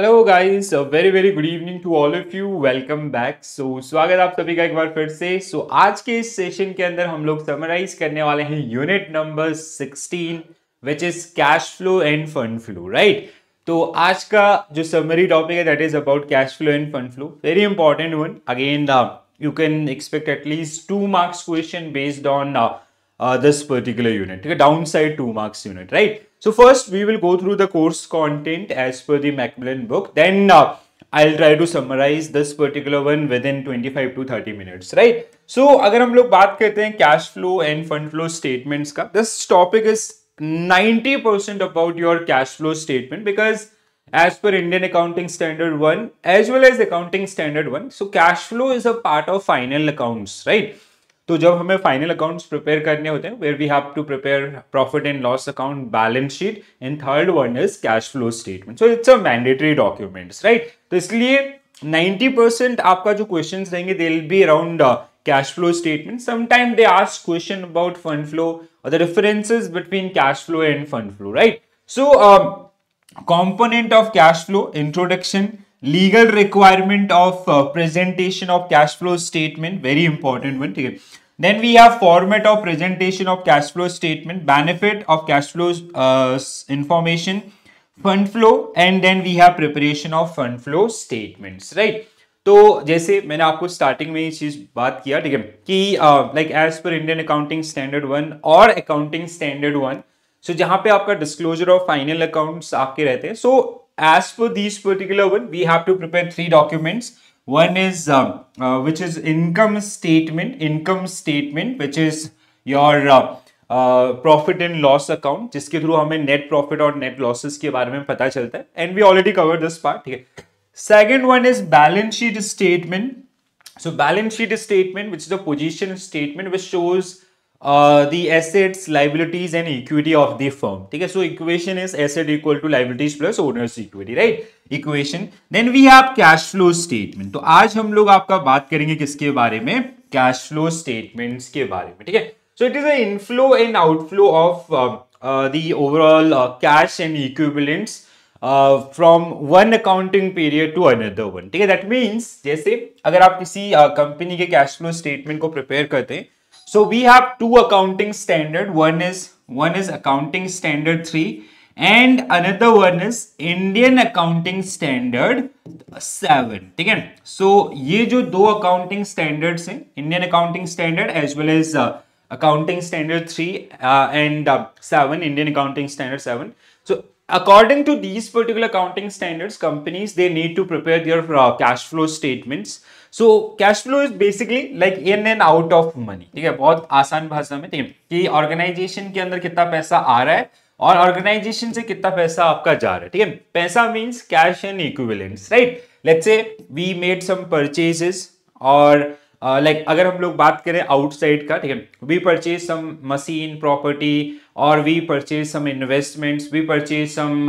Hello guys very very good evening to all of you welcome back so स्वागत आप सभी का एक बार फिर से सो so, आज के इस सेशन के अंदर हम लोग समराइज करने वाले हैं unit number 16 which is cash flow and fund flow right तो आज का जो समरी टॉपिक है that is about cash flow and fund flow very important one again you can expect at least two marks question based on uh, this particular unit, a downside 2 marks unit, right? So first we will go through the course content as per the Macmillan book. Then uh, I'll try to summarize this particular one within 25 to 30 minutes, right? So अगर हम लोग बात करते cash flow and fund flow statements this topic is 90% about your cash flow statement because as per Indian Accounting Standard 1 as well as Accounting Standard 1, so cash flow is a part of final accounts, right? तो जब हमें final accounts prepare करने होते हैं where we have to prepare profit and loss account balance sheet in third one is cash flow statement so it's a mandatory documents right तो इसलिए 90% आपका जो क्वेश्चंस रहेंगे they will be around cash flow statement sometime they ask question about fund flow और the differences between cash flow and fund flow right so component of cash flow introduction legal requirement of presentation of cash flow statement very important one ठीक है Then we have format of presentation of cash flow statement, benefit of cash flows uh, information, fund flow and then we have preparation of fund flow statements right तो जैसे मैंने आपको starting में ये चीज बात किया ठीक है कि like as per Indian accounting standard one और अकाउंटिंग स्टैंडर्ड वन सो जहां पे आपका डिस्क्लोजर ऑफ फाइनल अकाउंट्स आपके रहते हैं so as per this particular one we have to prepare three documents One is, um, uh, which is income statement, income statement, which is your uh, uh, profit and loss account, जिसके through हमें net profit or net losses के बारे and we already covered this part, Second one is balance sheet statement. So balance sheet statement, which is a position statement, which shows the assets, liabilities, and equity of the firm, ठीक है? So equation is asset equal to liabilities plus owner's equity, right? Equation then we have cash flow statement तो आज हम लोग आपका बात करेंगे किसके बारे में कैश फ्लो स्टेटमेंट्स के बारे में ठीक है so it is inflow and outflow of the overall cash and equivalents from one accounting period to another one ठीक है दैट मीन्स जैसे अगर आप किसी कंपनी uh, के कैश फ्लो स्टेटमेंट को प्रिपेयर करते हैं so we have to accounting standard one is one is accounting standard three and another one is Indian Accounting Standard 7. Okay? So, these two accounting standards, hai, Indian Accounting Standard as well as uh, Accounting Standard 3 uh, and uh, 7, Indian Accounting Standard 7. So, according to these particular accounting standards, companies, they need to prepare their cash flow statements. So, cash flow is basically like in and out of money. Okay, it's very easy to understand. organization, how much money is coming और organisation से कितना पैसा आपका जा रहा है ठीक है पैसा means cash and equivalents right let's say we made some purchases और लाइक uh, like, अगर हम लोग बात करें आउटसाइड का ठीक है we purchase some machine property और we purchase some investments we purchase some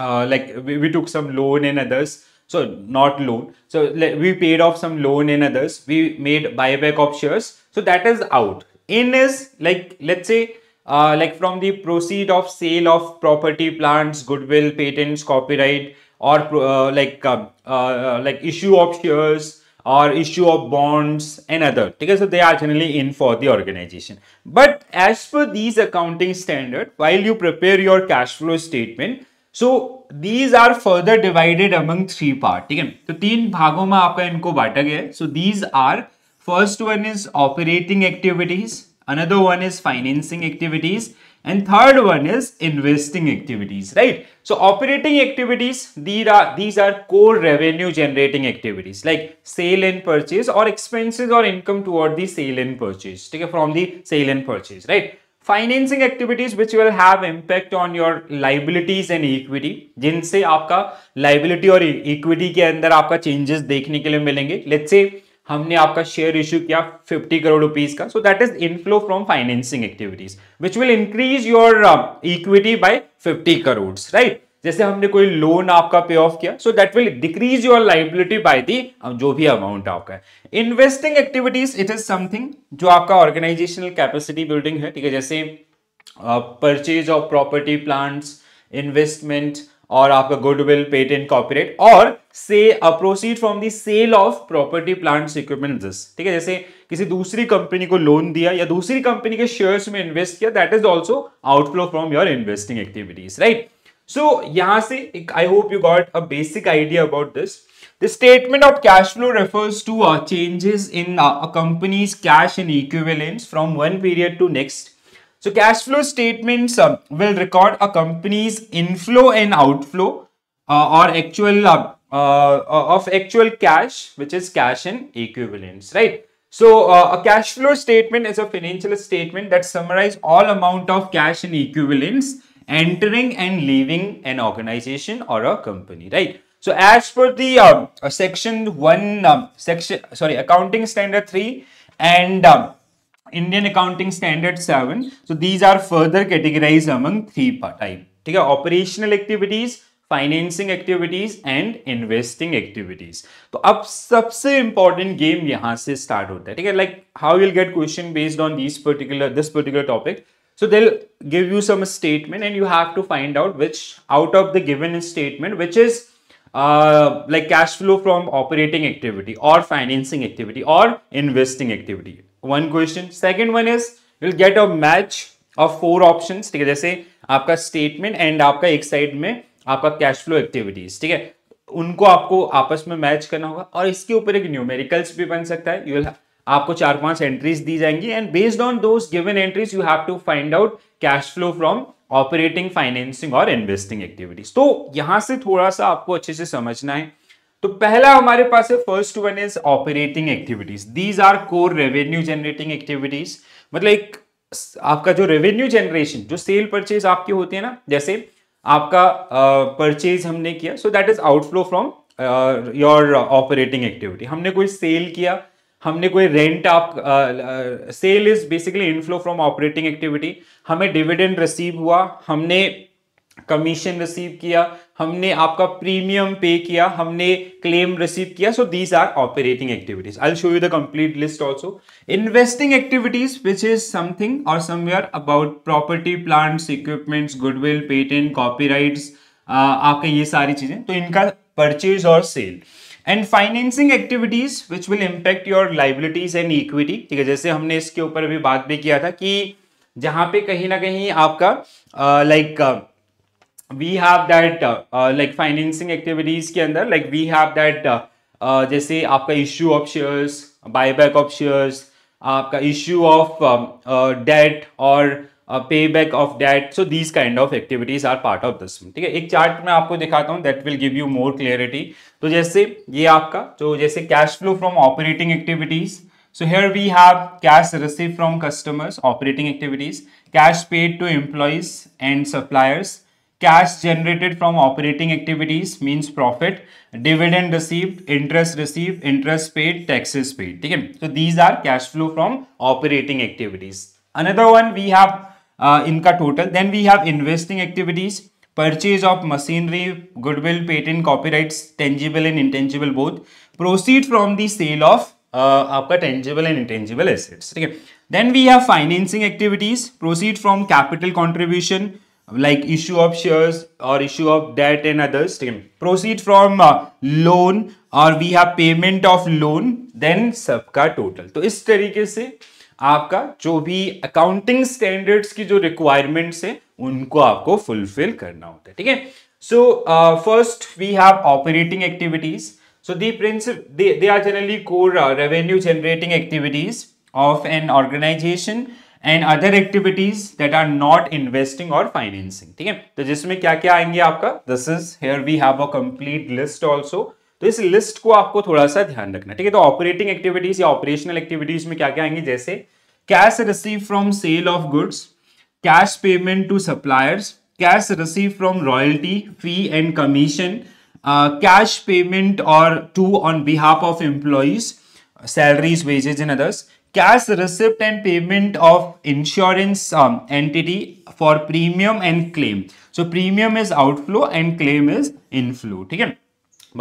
like we took some loan in others so not loan so we paid off some loan in others we made buy back of shares so that is out in is like let's say uh, like from the proceed of sale of property, plants, goodwill, patents, copyright, or uh, like um, uh, uh, like issue of shares or issue of bonds and other. Okay, so they are generally in for the organization. But as per these accounting standard, while you prepare your cash flow statement, so these are further divided among three part. Okay, so तो तीन भागों में आपका So these are first one is operating activities. Another one is financing activities. And third one is investing activities, right? So operating activities, these are, these are core revenue generating activities like sale and purchase or expenses or income toward the sale and purchase, okay, from the sale and purchase, right? activities, which will have impact on your liabilities and equity, jinse aapka liability liability equity equity andar aapka changes dekhne ke liye milenge. Let's say हमने आपका share issue किया 50 crore rupees का so that is inflow from financing activities which will increase your equity by 50 crore right जैसे हमने कोई loan आपका pay off किया so that will decrease your liability by the जो भी अमाउंट आपका है investing activities it is something जो आपका ऑर्गेनाइजेशनल कैपेसिटी बिल्डिंग है ठीक है जैसे purchase of property plants investment और आपका गुडविल पेटेंट कॉपीराइट और से proceed from the cell of property plants equipment ठीक है जैसे किसी दूसरी कंपनी को लोन दिया या दूसरी कंपनी के शेयर्स में इन्वेस्ट किया that is also outflow from your investing activities right so यहां से I hope you got a basic idea about this the statement of cash flow refers to changes in companies cash in equivalence from one period to next So cash flow statements uh, will record a company's inflow and outflow uh, or actual uh, uh, uh of actual cash, which is cash and equivalents, right? So uh, a cash flow statement is a financial statement that summarizes all amount of cash and equivalents entering and leaving an organization or a company, right? So as per the section one, um, section sorry, accounting standard three and um, Indian Accounting Standard 7. So these are further categorized among three types. Okay, operational activities, financing activities, and investing activities. So now, the important game यहां से start होता है ठीक है like how will get question based on this particular this particular so they'll give you some statement and you have to find out which out of the given statement which is uh, like cash flow from operating activity or financing activity or investing activity one question. Second one is we'll get a match of four options. ठीक है जैसे आपका statement and आपका एक side में आपका cash flow activities ठीक है उनको आपको आपस में मैच करना होगा और इसके ऊपर एक न्यूमेरिकल्स भी बन सकता है यू आपको चार पांच एंट्रीज दी जाएंगी and based on those given entries you have to find out cash flow from operating financing और इन्वेस्टिंग एक्टिविटीज तो यहां से थोड़ा सा आपको अच्छे से समझना है तो पहला हमारे पास है first one is operating activities these are core revenue generating activities मतलब एक आपका जो रेवेन्यू जनरेशन जो सेल परचेज आपके होते हैं ना जैसे आपका परचेज uh, हमने किया so that is outflow from your operating activity हमने कोई सेल किया हमने कोई रेंट आप sale is basically inflow from operating activity हमें डिविडेंड रिसीव हुआ हमने कमीशन रिसीव किया हमने आपका प्रीमियम पे किया हमने क्लेम रिसीव किया so these are operating activities I show you the complete list also investing activities which is something और somewhere about property plants equipments goodwill patent copyrights आपके ये सारी चीजें तो इनका परचेज और sale and financing activities which will impact your liabilities and equity ठीक है जैसे हमने इसके ऊपर अभी बात भी किया था कि जहां पे कहीं ना कहीं आपका like uh, like, uh, we have that like financing activities के अंदर लाइक वी हैव दैट जैसे आपका issue of shares back of shares आपका इश्यू ऑफ डेट और pay back of debt so these kind of activities are part of this ठीक है एक chart मैं आपको दिखाता हूँ that will give you more clarity तो जैसे ये आपका जो तो जैसे cash flow from operating activities so here we have cash receive from customers operating activities cash paid to employees and suppliers cash generated from operating activities means profit dividend received interest received interest paid taxes paid okay so these are cash flow from operating activities another one we have uh, inka total then we have investing activities purchase of machinery goodwill patent copyrights tangible and intangible both proceed from the sale of uh, आपका tangible and intangible assets ठीक है then we have financing activities proceed from capital like issue of shares or issue of debt and others proceed from uh, loan और we have payment of loan then सबका total तो इस तरीके से आपका जो भी अकाउंटिंग स्टैंडर्ड्स की जो रिक्वायरमेंट्स है उनको आपको फुलफिल करना होता है ठीक है so first we have operating activities so the principle they are generally core revenue generating activities of an organisation and other activities that are not investing और फाइनेंसिंग ठीक है तो जिसमें क्या क्या आएंगे आपका this is here we have a complete list also तो इस लिस्ट को आपको थोड़ा सा ध्यान रखना ठीक है तो ऑपरेटिंग एक्टिविटीज या ऑपरेशनल एक्टिविटीज में क्या क्या आएंगे जैसे cash receive from sale of goods cash payment to suppliers cash receive from royalty fee and commission cash payment और to on behalf of employees salaries wages in others cash receipt and payment of insurance um, entity for premium and claim. So premium is outflow and claim is inflow. ठीक है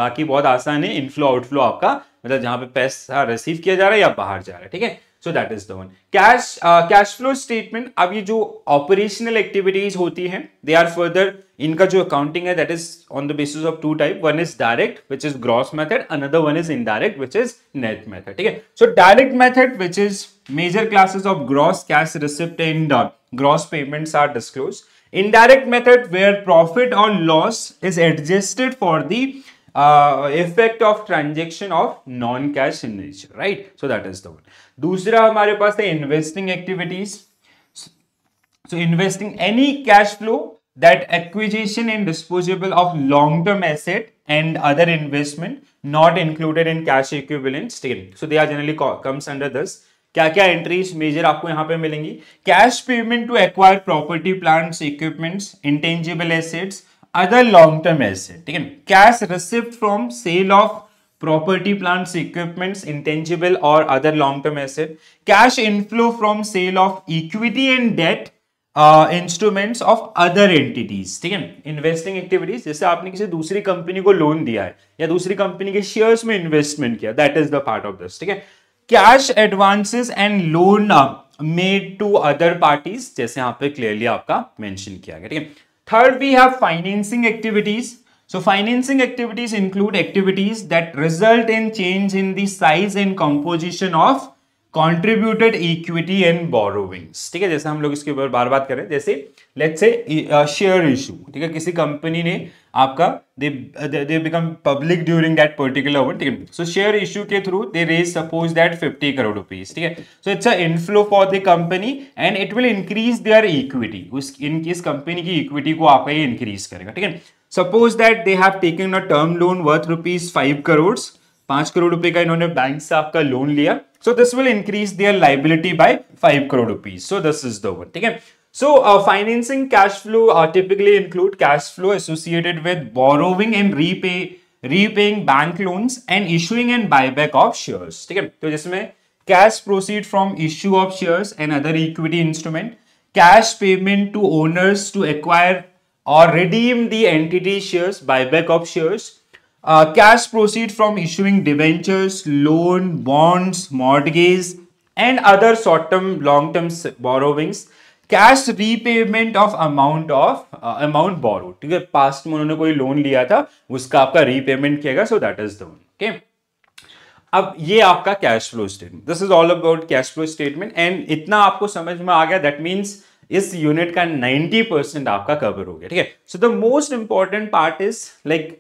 बाकी बहुत आसान है inflow outflow आपका मतलब जहां पे पैसा रिसीव किया जा रहा है या बाहर जा रहा है ठीक है so that is the one cash cash flow statement अब ये जो ऑपरेशनल एक्टिविटीज होती हैं दे आर फर्दर इनका जो अकाउंटिंग है that is on the basis of two type one is direct which is gross method another one is indirect which is net method ठीक है सो direct method which is major classes of gross cash receipt and gross payments are disclose indirect method where profit or loss is adjusted for the uh, effect of transaction of non-cash in nature right so that is the one दूसरा हमारे पास है investing activities so investing any cash flow that acquisition in disposable of long term asset and other investment not included in cash equivalents so they are generally comes under this क्या क्या entries major आपको यहां पे मिलेंगी cash payment to acquire property plants equipments intangible assets other long term asset ठीक है cash receipt from sale of property plants equipments intangible और other long term asset cash inflow from sale of equity and debt instruments of other entities ठीक है investing activities जैसे आपने किसी दूसरी company को लोन दिया है या दूसरी कंपनी के शेयर्स में इन्वेस्टमेंट किया that is the part of this ठीक है cash advances and loan made to other parties जैसे यहां पे क्लियरली आपका मेंशन किया गया ठीक है third we have financing activities So financing activities include activities that result in change in the size and composition of contributed equity and borrowings ठीक है जैसे हम लोग इसके ऊपर बार बात करें जैसे लेट्स से शेयर इशू ठीक है किसी कंपनी ने आपका they become public during that particular over ठीक है सो शेयर इशू के through they raise suppose that 50 crore rupees ठीक है सो it's a inflow for the company and it will increase their equity उस इन इस कंपनी की इक्विटी को आपका ये इंक्रीज करेगा ठीक है Suppose that they have taken a term loan worth rupees five crores, five crore रुपए का इन्होंने बैंक से आपका लोन लिया So this will increase their liability by five crore rupees. So this is the one ठीक है So uh, financing cash flow uh, typically include cash flow associated with borrowing and repay, repaying bank loans and issuing and buyback of shares. ठीक है तो जिसमें cash proceed from issue of shares and other equity instrument, cash payment to owners to acquire और redeem the entity buy back of share cash proceed from issuing debentures loan bonds mortgage and other short term long term borrowings cash repayment of amount of amount borrow ठीक है past में उन्होंने कोई loan लिया था उसका आपका repayment किया गया so that is done okay अब ये आपका cash flow statement this is all about cash flow statement and इतना आपको समझ में आ गया दैट मीन्स इस यूनिट का 90 परसेंट आपका कवर हो गया ठीक है so the most important part is like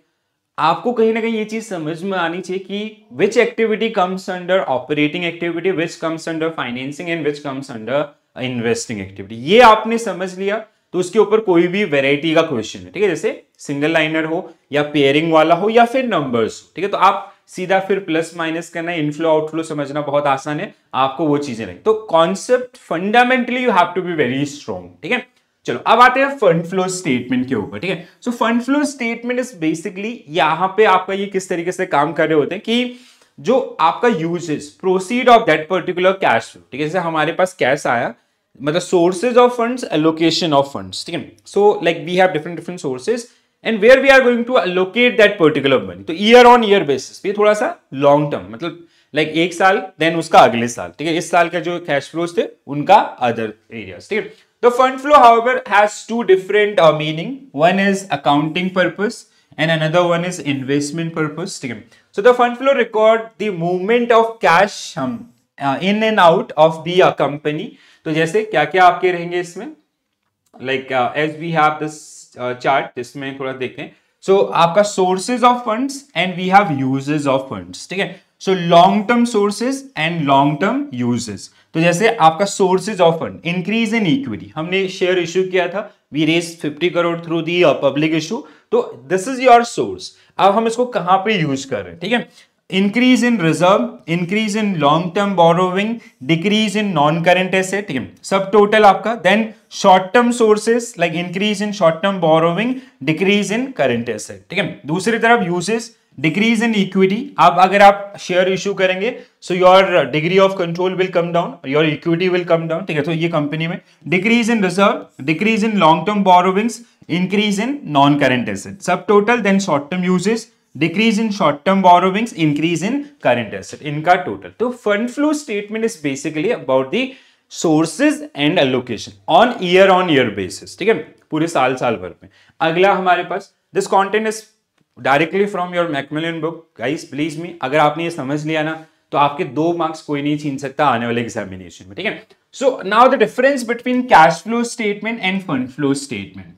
आपको कहीं ना कहीं ये चीज समझ में आनी चाहिए कि which activity comes under operating activity which comes under financing and which comes under investing activity ये आपने समझ लिया तो उसके ऊपर कोई भी वेराइटी का क्वेश्चन है ठीक है जैसे सिंगल लाइनर हो या पेयरिंग वाला हो या फिर नंबर्स ठीक है तो आप सीधा फिर प्लस माइनस करना है इनफ्लो आउटफ्लो समझना बहुत आसान है आपको वो चीजें नहीं तो concept fundamentally you have to be very strong ठीक है चलो अब आते हैं फंड फ्लो स्टेटमेंट के ऊपर ठीक है so fund flow statement is basically यहां पे आपका ये किस तरीके से काम कर रहे होते हैं कि जो आपका uses proceed of that particular cash flow ठीक है जैसे हमारे पास कैश आया मतलब sources of funds allocation of funds ठीक है so like we have different different sources and where we are going to allocate that particular money तो ईयर ऑन ईयर बेसिस पे थोड़ा सा लॉन्ग टर्म मतलब लाइक like एक साल then उसका अगले साल ठीक है इस साल का जो कैश फ्लोज थे उनका अदर एरिया ठीक है The fund flow, however, has two different uh, meaning. One is accounting purpose and another one is investment purpose. So the fund flow record the movement of cash um, uh, in and out of the uh, company. तो जैसे क्या क्या आपके रहेंगे इसमें Like uh, as we have this chart जिसमें थोड़ा देखते हैं सो so, आपका sources of funds and we have uses of funds ठीक है so long term sources and long term uses तो जैसे आपका sources of fund increase in equity हमने शेयर इश्यू किया था वी रेज 50 करोड़ थ्रू दी पब्लिक इशू तो दिस इज योर सोर्स अब हम इसको कहां पे यूज कर रहे हैं ठीक है increase in reserve increase in long term borrowing decrease in non current asset ठीक है सब टोटल आपका then short term sources like increase in short term borrowing decrease in current asset ठीक है दूसरी तरफ यूजेस डिक्रीज इन इक्विटी अब अगर आप शेयर इश्यू करेंगे so your degree of control will come down your equity will come down ठीक है तो ये कंपनी में decrease in reserve decrease in long term borrowings increase in non current asset सब total then short term uses decrease in short term borrowings increase in current asset इनका total तो fund flow statement is basically about the sources and allocation on year on year basis ठीक है पूरे साल साल भर में अगला हमारे पास this content is directly from your Macmillan book guys please me अगर आपने ये समझ लिया ना तो आपके दो मार्क्स कोई नहीं छीन सकता आने वाले एग्जामिनेशन में ठीक है so now the difference between cash flow statement and fund flow statement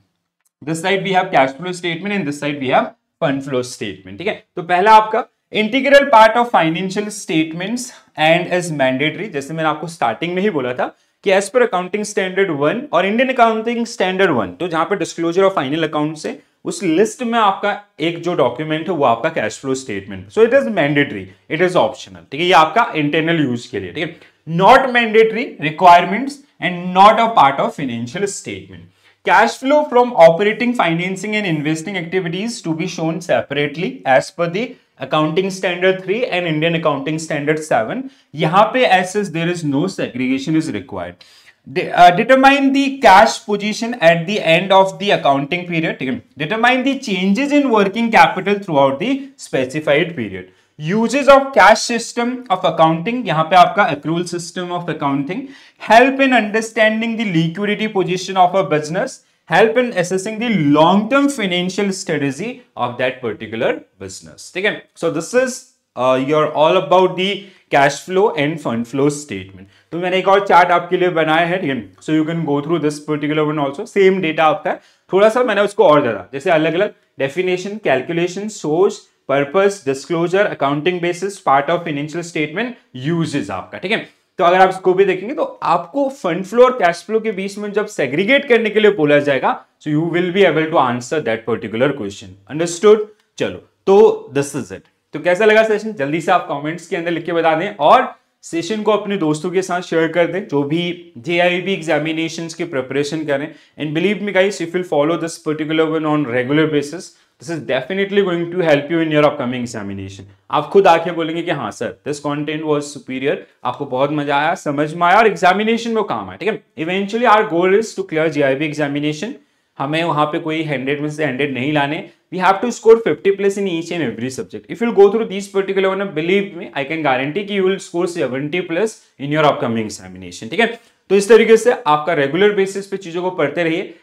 this side we have cash flow statement and this side we have fund flow statement ठीक है तो पहला आपका integral part of financial statement and as mandatory जैसे मैंने आपको starting में ही बोला था कि as per accounting standard one और इंडियन अकाउंटिंग स्टैंडर्ड वन तो जहां पर डिस्क्लोजर ऑफ फाइनल अकाउंट से उस लिस्ट में आपका एक जो डॉक्यूमेंट है वो आपका cash flow statement so it is mandatory it is optional ठीक है ये आपका इंटरनल यूज के लिए ठीक है not mandatory requirements and not a part of financial statement Cash flow from operating, financing and investing activities to be shown separately as per the accounting standard 3 and Indian accounting standard 7. यहाँ SS as there is no segregation is required. De uh, determine the cash position at the end of the accounting period. Determine the changes in working capital throughout the specified period. Uses of cash system of accounting यहां पे आपका accrual system of accounting help in understanding the liquidity position of a business help in assessing the long term financial strategy of that particular business ठीक है so this is your all about the cash flow and fund flow statement तो मैंने एक और chart आपके लिए बनाया है ठीक है so you can go through this particular one also same data आपका है थोड़ा सा मैंने उसको और ज्यादा जैसे अलग अलग definition calculation source purpose disclosure accounting basis part of financial statement uses आपका ठीक है तो अगर आप इसको भी देखेंगे तो आपको फंड फ्लो और कैश फ्लो के बीच में जब सेग्रीगेट करने के लिए बोला जाएगा so you will be able to answer that particular question understood चलो तो दिस इज इट तो कैसा लगा सेशन जल्दी से आप कमेंट्स के अंदर लिख के बता दें और सेशन को अपने दोस्तों के साथ शेयर कर दें जो भी जे आई बी एग्जामिनेशन की प्रिपरेशन करें and believe me guys if will follow this particular one on regular basis this is definitely going to help you in your upcoming examination आप खुद आके बोलेंगे कि हाँ sir this content was superior आपको बहुत मजा आया समझ में आया और एग्जामिनेशन में काम आया ठीक है eventually our goal is to clear G I B examination हमें वहाँ पे कोई हंड्रेड में से हंड्रेड नहीं लाने we have to score fifty plus in each and every subject if you go through this particular one believe me I can guarantee कि you will score seventy plus in your upcoming examination ठीक है तो इस तरीके से आपका regular basis पे चीज़ों को पढ़ते रहिए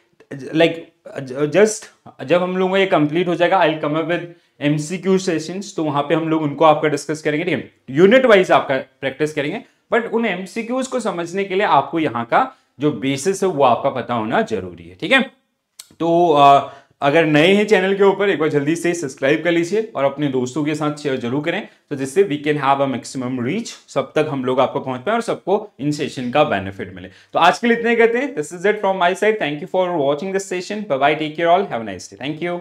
लाइक like, जस्ट जब हम लोगों का ये कंप्लीट हो जाएगा I come up with MCQ sessions तो वहां पे हम लोग उनको आपका डिस्कस करेंगे ठीक है यूनिट वाइज आपका प्रैक्टिस करेंगे बट उन एमसीक्यूज को समझने के लिए आपको यहाँ का जो बेसिस है वो आपका पता होना जरूरी है ठीक है तो आ, अगर नए हैं चैनल के ऊपर एक बार जल्दी से सब्सक्राइब कर लीजिए और अपने दोस्तों के साथ शेयर जरूर करें तो जिससे we can have a maximum reach सब तक हम लोग आपको पहुंच पाए और सबको इन सेशन का बेनिफिट मिले तो आज के लिए इतने कहते हैं this is it from my side thank you for watching this session bye take care all have nice day thank you